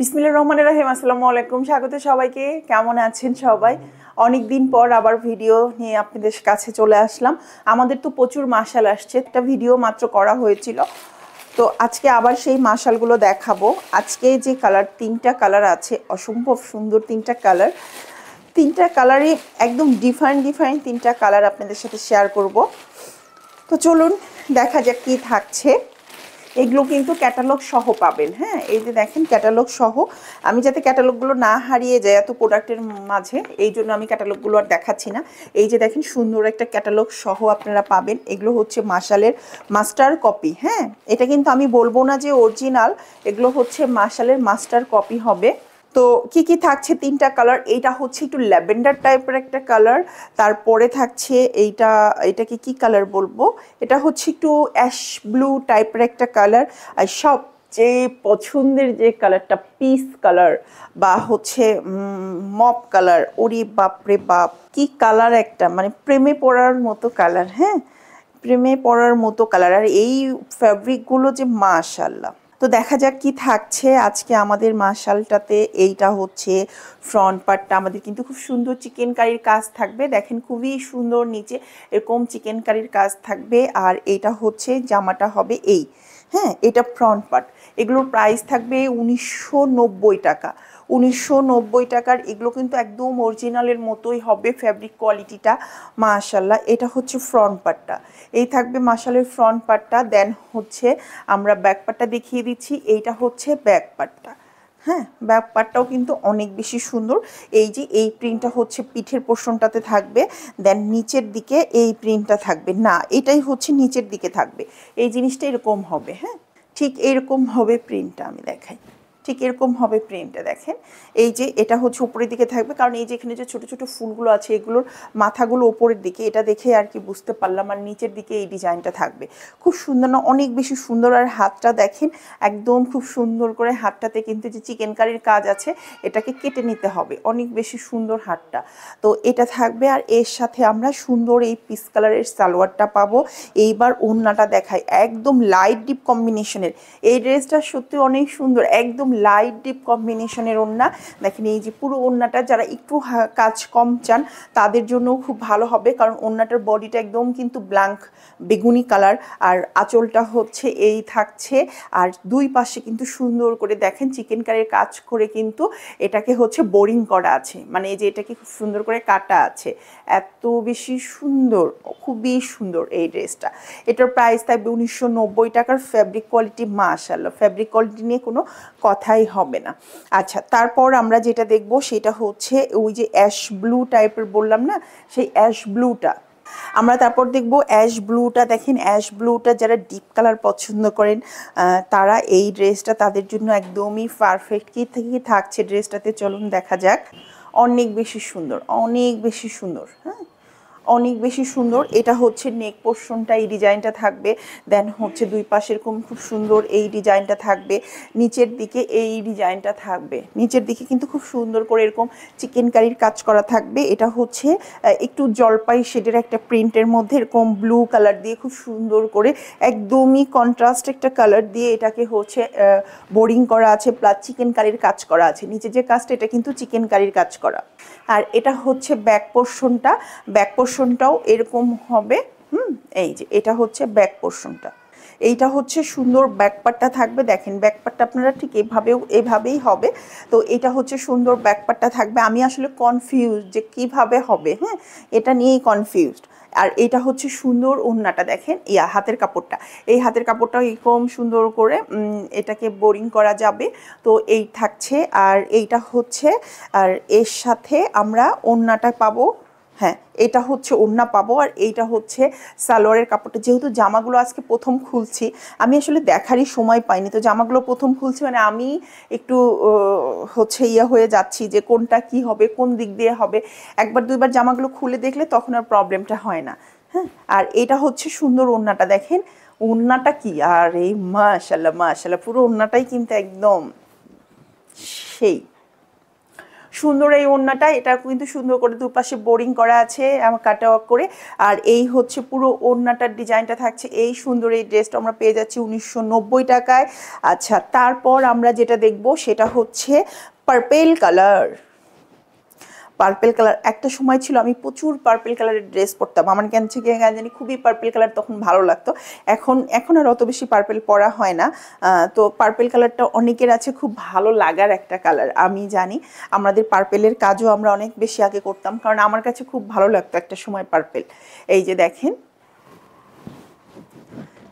বিসমিল্লা রহমান রাহিম আসসালামু আলাইকুম স্বাগত সবাইকে কেমন আছেন সবাই অনেক দিন পর আবার ভিডিও নিয়ে আপনাদের কাছে চলে আসলাম আমাদের তো প্রচুর মাশাল আসছে একটা ভিডিও মাত্র করা হয়েছিল তো আজকে আবার সেই মাশালগুলো দেখাবো আজকে যে কালার তিনটা কালার আছে অসম্ভব সুন্দর তিনটা কালার তিনটা কালারই একদম ডিফারেন্ট ডিফারেন্ট তিনটা কালার আপনাদের সাথে শেয়ার করব তো চলুন দেখা যাক কী থাকছে এগুলো কিন্তু ক্যাটালগ সহ পাবেন হ্যাঁ এই যে দেখেন ক্যাটালগ সহ আমি যাতে ক্যাটালগুলো না হারিয়ে যায় এত প্রোডাক্টের মাঝে এই জন্য আমি ক্যাটালগুলো আর দেখাচ্ছি না এই যে দেখেন সুন্দর একটা ক্যাটালগ সহ আপনারা পাবেন এগুলো হচ্ছে মাসালের মাস্টার কপি হ্যাঁ এটা কিন্তু আমি বলবো না যে অরিজিনাল এগুলো হচ্ছে মাসালের মাস্টার কপি হবে তো কি কি থাকছে তিনটা কালার এইটা হচ্ছে একটু ল্যাভেন্ডার টাইপের একটা কালার তারপরে থাকছে এইটা এটাকে কি কালার বলবো এটা হচ্ছে একটু অ্যাশ ব্লু টাইপের একটা কালার আর সব যে পছন্দের যে কালারটা পিস কালার বা হচ্ছে মপ কালার ওরে বাপরে বাপ কি কালার একটা মানে প্রেমে পড়ার মতো কালার হ্যাঁ প্রেমে পড়ার মতো কালার আর এই ফ্যাব্রিকগুলো যে মাশাল্লাহ তো দেখা যাক কি থাকছে আজকে আমাদের মাসালটাতে এইটা হচ্ছে ফ্রন্ট পার্টটা আমাদের কিন্তু খুব সুন্দর চিকেন কারির কাজ থাকবে দেখেন খুবই সুন্দর নিচে এরকম চিকেন কারির কাজ থাকবে আর এটা হচ্ছে জামাটা হবে এই হ্যাঁ এটা ফ্রন্ট পার্ট এগুলোর প্রাইস থাকবে উনিশশো টাকা উনিশশো টাকার এগুলো কিন্তু একদম অরিজিনালের মতোই হবে ফ্যাব্রিক কোয়ালিটিটা মাশাল্লাহ এটা হচ্ছে ফ্রন্ট পার্টটা এই থাকবে মাশালের ফ্রন্ট পার্টটা দেন হচ্ছে আমরা ব্যাক পার্টটা দেখিয়ে দিচ্ছি এইটা হচ্ছে ব্যাক পার্টটা হ্যাঁ ব্যাক পার্টটাও কিন্তু অনেক বেশি সুন্দর এই যে এই প্রিন্টটা হচ্ছে পিঠের পোষণটাতে থাকবে দেন নিচের দিকে এই প্রিন্টটা থাকবে না এটাই হচ্ছে নিচের দিকে থাকবে এই জিনিসটা এরকম হবে হ্যাঁ ঠিক এরকম হবে প্রিন্টটা আমি দেখাই ঠিক এরকম হবে প্রিন্টটা দেখেন এই যে এটা হচ্ছে উপরের দিকে থাকবে কারণ এই যে এখানে যে ছোটো ছোটো ফুলগুলো আছে এগুলোর মাথাগুলো ওপরের দিকে এটা দেখে আর কি বুঝতে পারলাম আর নিচের দিকে এই ডিজাইনটা থাকবে খুব সুন্দর না অনেক বেশি সুন্দর আর হাতটা দেখেন একদম খুব সুন্দর করে হাতটাতে কিন্তু যে চিকেন কারির কাজ আছে এটাকে কেটে নিতে হবে অনেক বেশি সুন্দর হাতটা তো এটা থাকবে আর এর সাথে আমরা সুন্দর এই পিস কালারের সালোয়ারটা পাবো এইবার ওন্নাটা দেখাই একদম লাইট ডিপ কম্বিনেশনের এই ড্রেসটা সত্যি অনেক সুন্দর একদম লাইট ডিপ কম্বিনেশনের ওড়না দেখেন এই যে পুরো ওড়নাটা যারা একটু কাজ কম চান তাদের জন্য খুব ভালো হবে কারণ ওড়নাটার বডিটা একদম কিন্তু ব্ল্যাঙ্ক বেগুনি কালার আর আঁচলটা হচ্ছে এই থাকছে আর দুই পাশে কিন্তু সুন্দর করে দেখেন চিকেন কারির কাজ করে কিন্তু এটাকে হচ্ছে বোরিং করা আছে মানে এই যে এটাকে খুব সুন্দর করে কাটা আছে এত বেশি সুন্দর খুবই সুন্দর এই ড্রেসটা এটার প্রাইস থাকবে উনিশশো টাকার ফ্যাব্রিক কোয়ালিটি মাশাল ফ্যাব্রিক কোয়ালিটি নিয়ে কোনো কথা কথাই হবে না আচ্ছা তারপর আমরা যেটা দেখব সেটা হচ্ছে ওই যে অ্যাশ ব্লু টাইপের বললাম না সেই অ্যাশ ব্লুটা আমরা তারপর দেখব অ্যাশ ব্লুটা দেখেন অ্যাশ ব্লুটা যারা ডিপ কালার পছন্দ করেন তারা এই ড্রেসটা তাদের জন্য একদমই পারফেক্ট কী থেকে থাকছে ড্রেসটাতে চলুন দেখা যাক অনেক বেশি সুন্দর অনেক বেশি সুন্দর হ্যাঁ অনেক বেশি সুন্দর এটা হচ্ছে নেক পোর্শনটা এই ডিজাইনটা থাকবে দেন হচ্ছে দুই পাশে এরকম খুব সুন্দর এই ডিজাইনটা থাকবে নিচের দিকে এই ডিজাইনটা থাকবে নিচের দিকে কিন্তু খুব সুন্দর করে এরকম চিকেন কারির কাজ করা থাকবে এটা হচ্ছে একটু জলপাই শেডের একটা প্রিন্টের মধ্যে এরকম ব্লু কালার দিয়ে খুব সুন্দর করে একদমই কন্ট্রাস্ট একটা কালার দিয়ে এটাকে হচ্ছে বোরিং করা আছে প্লাস চিকেন কারির কাজ করা আছে নিচে যে কাজটা এটা কিন্তু চিকেন কারির কাজ করা আর এটা হচ্ছে ব্যাক পোর্শনটা ব্যাক পোর্শন পোর্শনটাও এরকম হবে হুম এই যে এটা হচ্ছে ব্যাক পোর্শনটা এইটা হচ্ছে সুন্দর ব্যাকপারটা থাকবে দেখেন ব্যাকপারটা আপনারা ঠিক এভাবেও এভাবেই হবে তো এটা হচ্ছে সুন্দর ব্যাকপারটা থাকবে আমি আসলে কনফিউজ যে কিভাবে হবে হ্যাঁ এটা নিয়েই কনফিউজড আর এটা হচ্ছে সুন্দর ওন্নাটা দেখেন ইয়া হাতের কাপড়টা এই হাতের কাপড়টাও এরকম সুন্দর করে এটাকে বোরিং করা যাবে তো এই থাকছে আর এইটা হচ্ছে আর এর সাথে আমরা ওন্নাটা পাবো হ্যাঁ এটা হচ্ছে ওড়না পাবো আর এইটা হচ্ছে সালোয়ারের কাপড়টা যেহেতু জামাগুলো আজকে প্রথম খুলছি আমি আসলে দেখারই সময় পাইনি তো জামাগুলো প্রথম খুলছি মানে আমি একটু হচ্ছে ইয়ে হয়ে যাচ্ছি যে কোনটা কি হবে কোন দিক দিয়ে হবে একবার দুইবার জামাগুলো খুলে দেখলে তখন আর প্রবলেমটা হয় না হ্যাঁ আর এটা হচ্ছে সুন্দর ওড়নাটা দেখেন ওড়নাটা কি আর এই মাশাল্লাহ মাশাল্লাহ পুরো ওড়নাটাই কিন্তু একদম সেই সুন্দর এই ওড়নাটা এটা কিন্তু সুন্দর করে দুপাশে বোরিং করা আছে আমার কাটা ওয়াক করে আর এই হচ্ছে পুরো ওড়নাটার ডিজাইনটা থাকছে এই সুন্দর এই ড্রেসটা আমরা পেয়ে যাচ্ছি উনিশশো টাকায় আচ্ছা তারপর আমরা যেটা দেখব সেটা হচ্ছে পার্পেল কালার পার্পেল কালার একটা সময় ছিল আমি প্রচুর পার্পেল কালারের ড্রেস পরতাম আমার কেন থেকে জানি খুবই পার্পেল কালার তখন ভালো লাগতো এখন এখন আর অত বেশি পার্পেল পরা হয় না তো পার্পেল কালারটা অনেকের আছে খুব ভালো লাগার একটা কালার আমি জানি আমাদের পার্পেলের কাজও আমরা অনেক বেশি আগে করতাম কারণ আমার কাছে খুব ভালো লাগতো একটা সময় পার্পেল এই যে দেখেন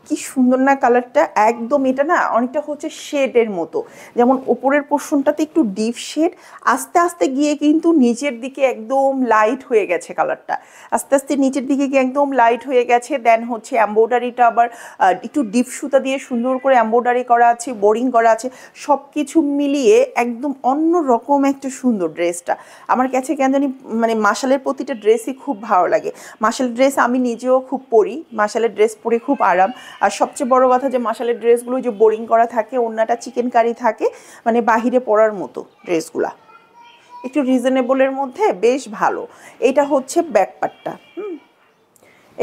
কি সুন্দর না কালারটা একদম এটা না অনেকটা হচ্ছে শেডের মতো যেমন ওপরের পোর্শনটাতে একটু ডিপ শেড আস্তে আস্তে গিয়ে কিন্তু নিচের দিকে একদম লাইট হয়ে গেছে কালারটা আস্তে আস্তে নিচের দিকে গিয়ে একদম লাইট হয়ে গেছে দেন হচ্ছে অ্যাম্বোডারিটা আবার একটু ডিপ সুতা দিয়ে সুন্দর করে অ্যাম্বোডারি করা আছে বোরিং করা আছে সব কিছু মিলিয়ে একদম অন্য রকম একটা সুন্দর ড্রেসটা আমার কাছে কেন জানি মানে মাসালের প্রতিটা ড্রেসই খুব ভালো লাগে মাসালের ড্রেস আমি নিজেও খুব পরি মাসালের ড্রেস পরে খুব আরাম আর সবচেয়ে বড় কথা যে মাসালের ড্রেসগুলো যে বোরিং করা থাকে ওনাটা চিকেন কারি থাকে মানে বাহিরে পরার মতো ড্রেসগুলা একটু রিজনেবলের মধ্যে বেশ ভালো এটা হচ্ছে ব্যাকপারটা হুম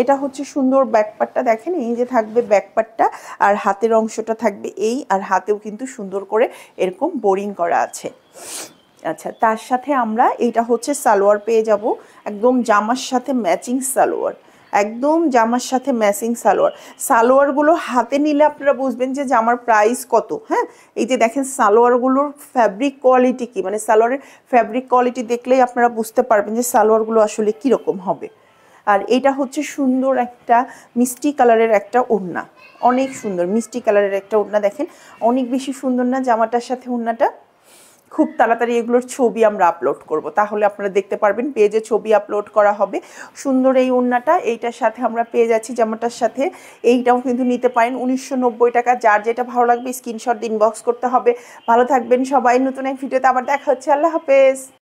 এটা হচ্ছে সুন্দর ব্যাকপারটা দেখেন এই যে থাকবে ব্যাকপারটা আর হাতের অংশটা থাকবে এই আর হাতেও কিন্তু সুন্দর করে এরকম বোরিং করা আছে আচ্ছা তার সাথে আমরা এটা হচ্ছে সালোয়ার পেয়ে যাব একদম জামার সাথে ম্যাচিং সালোয়ার একদম জামার সাথে ম্যাসিং সালোয়ার সালোয়ারগুলো হাতে নিলে আপনারা বুঝবেন যে জামার প্রাইস কত হ্যাঁ এই যে দেখেন সালোয়ারগুলোর ফ্যাব্রিক কোয়ালিটি কি মানে সালোয়ারের ফ্যাব্রিক কোয়ালিটি দেখলেই আপনারা বুঝতে পারবেন যে সালোয়ারগুলো আসলে কীরকম হবে আর এটা হচ্ছে সুন্দর একটা মিষ্টি কালারের একটা ওড়না অনেক সুন্দর মিষ্টি কালারের একটা ওড়না দেখেন অনেক বেশি সুন্দর না জামাটার সাথে ওড়নাটা খুব তাড়াতাড়ি এগুলোর ছবি আমরা আপলোড করব তাহলে আপনারা দেখতে পারবেন পেজে ছবি আপলোড করা হবে সুন্দর এই ওড়নাটা এইটার সাথে আমরা পেয়ে যাচ্ছি জামাটার সাথে এইটাও কিন্তু নিতে পারেন উনিশশো টাকা যার যেটা ভালো লাগবে স্ক্রিনশট ইনবক্স করতে হবে ভালো থাকবেন সবাই নতুন এক ভিডিওতে আবার দেখা হচ্ছে আল্লাহ হাফেজ